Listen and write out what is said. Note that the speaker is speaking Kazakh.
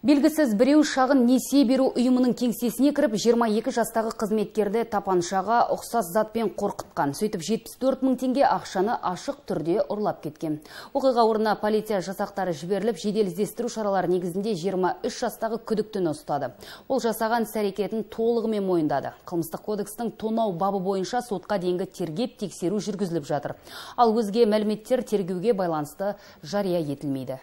Белгісіз біреу шағын несие беру ұйымының кеңсесіне кіріп 22 жастағы қызметкерді тапаншаға ұқсас затпен қорқытқан. Сөйтіп 74 мың теңге ақшаны ашық түрде ұрлап кеткен. Оқиға орнына полиция жасақтары жіберіліп, жедел іздестіру шаралары негізінде 23 жастағы күдіктіні ұстады. Ол жасаған сәрекетін толығымен мойындады. Қылмыстық кодекстің тонау бабы бойынша сотқа дейінгі тергеп тексеру жүргізіліп жатыр. Ал өзге мәліметтер тергеуге байланысты жария етілмейді